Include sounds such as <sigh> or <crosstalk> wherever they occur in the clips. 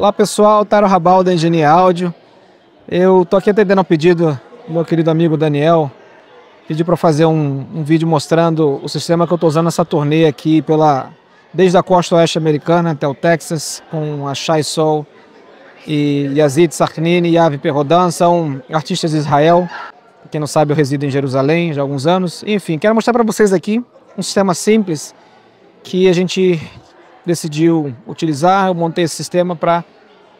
Olá pessoal, Taro Rabal da Engenharia Áudio. Eu tô aqui atendendo ao pedido do meu querido amigo Daniel. Pedi para fazer um, um, vídeo mostrando o sistema que eu tô usando nessa turnê aqui pela desde a costa oeste americana até o Texas com a Shai Sol e Yazid Sarknini e Avi Perrodan, são artistas de Israel. quem não sabe, eu resido em Jerusalém já há alguns anos. Enfim, quero mostrar para vocês aqui um sistema simples que a gente decidiu utilizar. Eu montei esse sistema para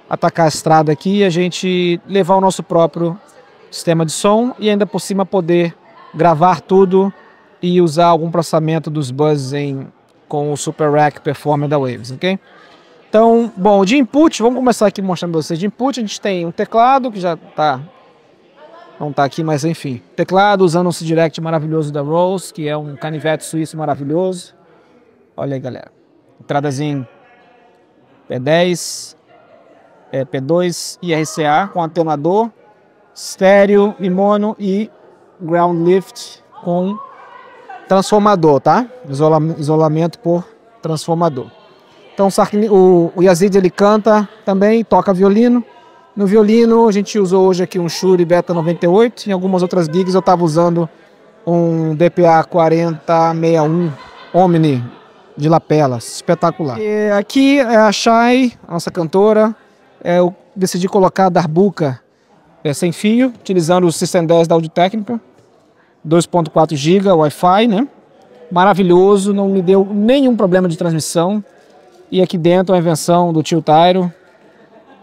atacar a estrada aqui e a gente levar o nosso próprio sistema de som e ainda por cima poder gravar tudo e usar algum processamento dos buzzes em, com o Super Rack Performer da Waves, ok? Então, bom, de input, vamos começar aqui mostrando para vocês de input. A gente tem um teclado que já está, não está aqui, mas enfim. Teclado usando um C-Direct maravilhoso da Rose, que é um canivete suíço maravilhoso. Olha aí, galera entradas em P10, é, P2 e RCA com atenuador, estéreo e mono e ground lift com transformador, tá? Isola, isolamento por transformador. Então o, o Yazid ele canta também, toca violino. No violino a gente usou hoje aqui um Shure Beta 98, em algumas outras gigs eu estava usando um DPA 4061 Omni de lapelas, espetacular. E aqui é a Chay, a nossa cantora, é, eu decidi colocar a Darbuca é, sem fio, utilizando o System 10 da Audio Técnica, 2.4 GB, Wi-Fi, né? Maravilhoso, não me deu nenhum problema de transmissão. E aqui dentro a invenção do tio Tyro,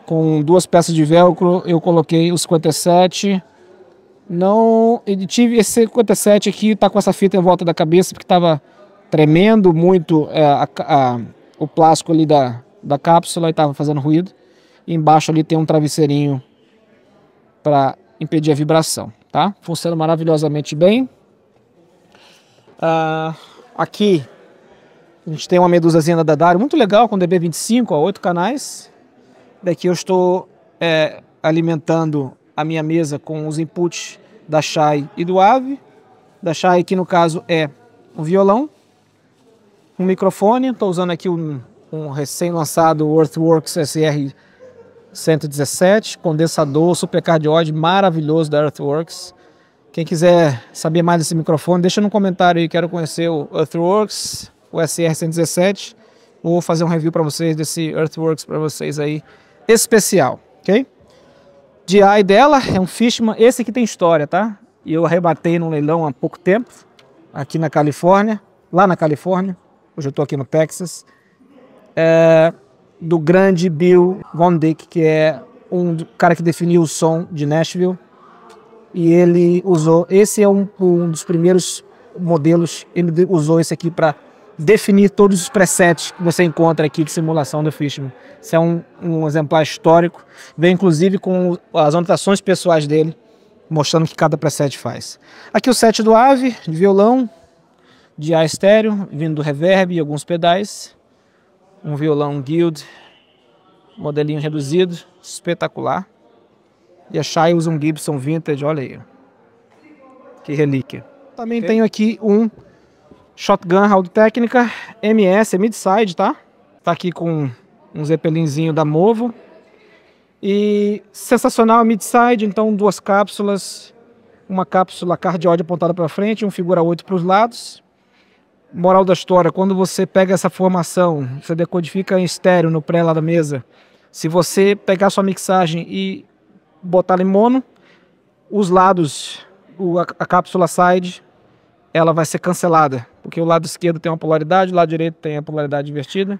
com duas peças de velcro, eu coloquei o 57. Não, tive esse 57 aqui, tá com essa fita em volta da cabeça porque estava tremendo muito é, a, a, o plástico ali da, da cápsula e estava fazendo ruído. E embaixo ali tem um travesseirinho para impedir a vibração, tá? Funciona maravilhosamente bem. Uh, aqui a gente tem uma medusazinha nadadária, muito legal, com DB25, ó, 8 canais. Daqui eu estou é, alimentando a minha mesa com os inputs da Shai e do Ave. Da Shai, que no caso é um violão, um microfone, estou usando aqui um, um recém-lançado Earthworks SR 117, condensador supercardioide maravilhoso da Earthworks. Quem quiser saber mais desse microfone, deixa no comentário aí, quero conhecer o Earthworks, o SR117, vou fazer um review para vocês desse Earthworks para vocês aí, especial, ok? DI dela é um Fishman, esse aqui tem história, tá? E eu arrebatei num leilão há pouco tempo, aqui na Califórnia, lá na Califórnia hoje eu estou aqui no Texas, é, do grande Bill Von Dyck, que é um cara que definiu o som de Nashville. E ele usou, esse é um, um dos primeiros modelos, ele usou esse aqui para definir todos os presets que você encontra aqui de simulação do Fishman. Esse é um, um exemplar histórico, vem inclusive com as anotações pessoais dele, mostrando o que cada preset faz. Aqui o set do Ave, de violão, de A estéreo, vindo do reverb e alguns pedais, um violão Guild, modelinho reduzido, espetacular. E a Shai usa um Gibson Vintage, olha aí. Que relíquia. Também okay. tenho aqui um Shotgun Round Técnica MS, é mid-side, tá? Tá aqui com um Zeppelinzinho da Movo. E sensacional mid-side, então duas cápsulas, uma cápsula cardioide apontada para frente, um figura 8 para os lados moral da história, quando você pega essa formação, você decodifica em estéreo no pré lá da mesa, se você pegar sua mixagem e botar em mono, os lados, a, cápsula side, ela vai ser cancelada, porque o lado esquerdo tem uma polaridade, o lado direito tem a polaridade invertida,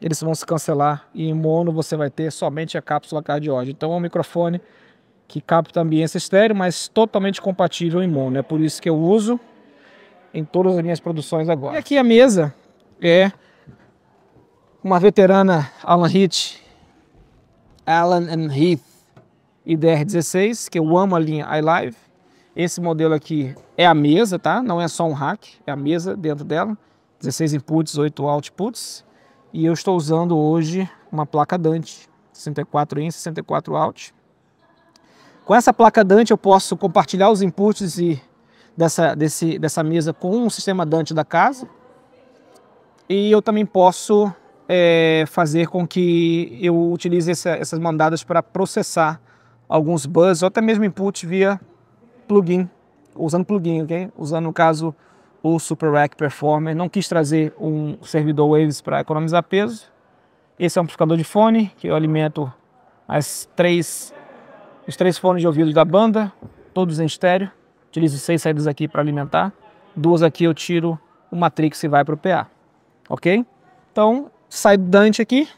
eles vão se cancelar e em mono você vai ter somente a cápsula cardioide. Então é um microfone que capta ambiência estéreo, mas totalmente compatível em mono. É por isso que eu uso em todas as minhas produções agora. E aqui a mesa é uma veterana Alan Heath, Alan and Heath IDR16, que eu amo a linha iLive. Esse modelo aqui é a mesa, tá? Não é só um rack, é a mesa dentro dela. 16 inputs, 8 outputs. E eu estou usando hoje uma placa Dante, 64 in, 64 out. Com essa placa Dante eu posso compartilhar os inputs e dessa, desse, dessa mesa com o sistema Dante da casa. E eu também posso é, fazer com que eu utilize essa, essas mandadas para processar alguns buzz ou até mesmo input via plugin, usando plugin, ok? Usando, no caso, o Super Rack Performer. Não quis trazer um servidor Waves para economizar peso. Esse é um amplificador de fone que eu alimento as três, os três fones de ouvido da banda, todos em estéreo. Utilizo seis saídas aqui para alimentar, duas aqui eu tiro o matrix e vai para o PA, ok? Então, sai do Dante aqui,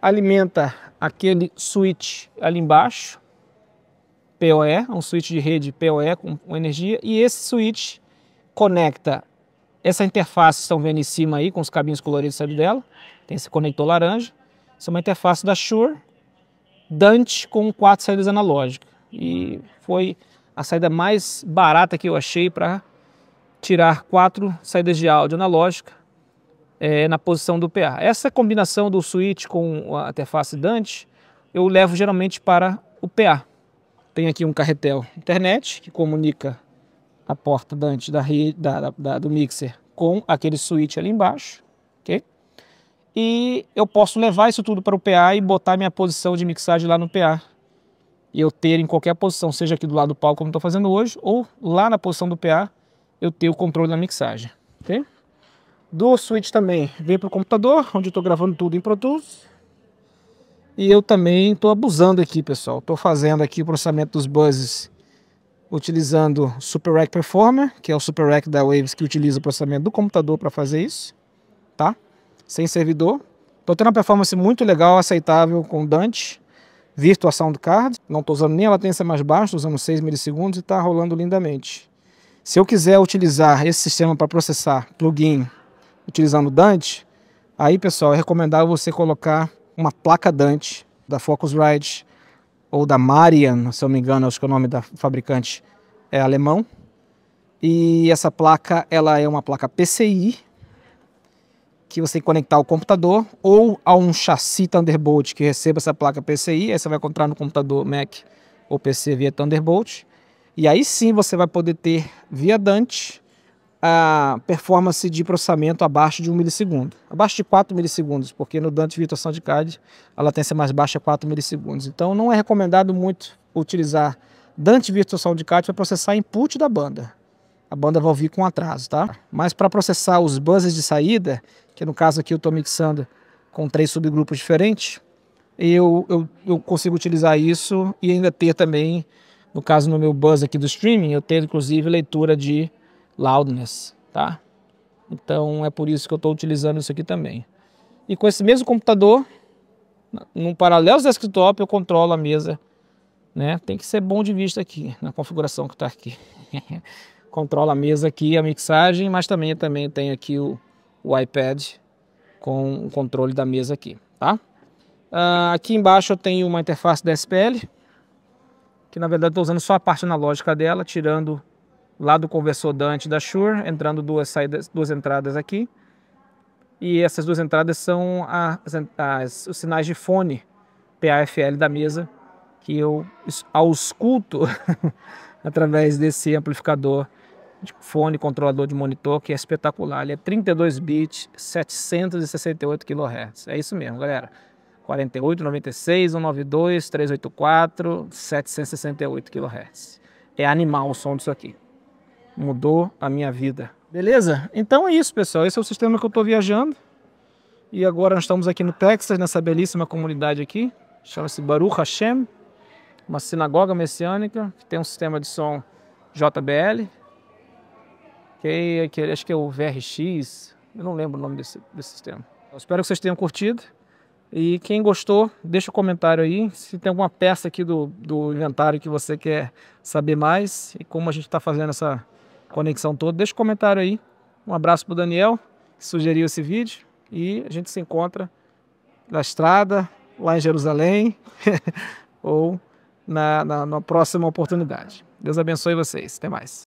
alimenta aquele switch ali embaixo, PoE, um switch de rede PoE com, energia, e esse switch conecta essa interface que estão vendo em cima aí, com os cabinhos coloridos saindo dela, tem esse conector laranja, isso é uma interface da Shure, Dante com quatro saídas analógicas. E foi a saída mais barata que eu achei para tirar quatro saídas de áudio analógica é, na posição do PA. Essa combinação do switch com a interface Dante eu levo geralmente para o PA. Tem aqui um carretel internet que comunica a porta Dante da, da, da, do mixer com aquele switch ali embaixo, ok? E eu posso levar isso tudo para o PA e botar minha posição de mixagem lá no PA eu ter em qualquer posição, seja aqui do lado do palco, como estou fazendo hoje, ou lá na posição do PA, eu ter o controle da mixagem, ok? Do switch também, vem para o computador, onde estou gravando tudo em Pro Tools. E eu também estou abusando aqui, pessoal. Estou fazendo aqui o processamento dos buzzes utilizando o Super Rack Performer, que é o Super Rack da Waves que utiliza o processamento do computador para fazer isso, tá? Sem servidor. Estou tendo uma performance muito legal, aceitável com o Dante virtual do card, não estou usando nem a latência mais baixa, usando 6 milissegundos e está rolando lindamente. Se eu quiser utilizar esse sistema para processar plugin utilizando Dante, aí pessoal, é recomendável você colocar uma placa Dante da Focusrite ou da Marian, se eu não me engano, acho que é o nome da fabricante é alemão. E essa placa, ela é uma placa PCI, que você conectar ao computador ou a um chassi Thunderbolt que receba essa placa PCI, aí você vai encontrar no computador Mac ou PC via Thunderbolt. E aí sim você vai poder ter via Dante a performance de processamento abaixo de 1 milissegundo, abaixo de 4 milissegundos, porque no Dante Virtual Soundcard a latência mais baixa é 4 milissegundos. Então não é recomendado muito utilizar Dante Virtual Soundcard para processar input da banda a banda vai ouvir com atraso, tá? Mas para processar os buzzers de saída, que no caso aqui eu estou mixando com três subgrupos diferentes, eu, eu, eu, consigo utilizar isso e ainda ter também, no caso no meu buzz aqui do streaming, eu tenho inclusive leitura de loudness, tá? Então é por isso que eu estou utilizando isso aqui também. E com esse mesmo computador, no paralelo desktop, eu controlo a mesa, né? Tem que ser bom de vista aqui, na configuração que está aqui. <laughs> controla a mesa aqui, a mixagem, mas também, também tem aqui o, o iPad com o controle da mesa aqui, tá? Uh, aqui embaixo eu tenho uma interface da SPL, que na verdade estou usando só a parte analógica dela, tirando lá do conversor Dante da Shure, entrando duas, saídas, duas entradas aqui. E essas duas entradas são as, as, os sinais de fone PAFL da mesa, que eu ausculto <laughs> através desse amplificador de tipo, fone controlador de monitor que é espetacular. Ele é 32 bits, 768 kHz. É isso mesmo, galera. 48, 96, 192, 384, 768 kHz. É animal o som disso aqui. Mudou a minha vida. Beleza? Então é isso, pessoal. Esse é o sistema que eu estou viajando. E agora nós estamos aqui no Texas, nessa belíssima comunidade aqui. Chama-se Baruch Hashem. Uma sinagoga messiânica que tem um sistema de som JBL, que, acho que é o VRX, eu não lembro o nome desse, desse sistema. Eu então, espero que vocês tenham curtido. E quem gostou, deixa o um comentário aí se tem alguma peça aqui do, do inventário que você quer saber mais e como a gente está fazendo essa conexão toda. Deixa o um comentário aí. Um abraço para o Daniel, que sugeriu esse vídeo. E a gente se encontra na estrada, lá em Jerusalém, <laughs> ou na, na, na próxima oportunidade. Deus abençoe vocês. Até mais.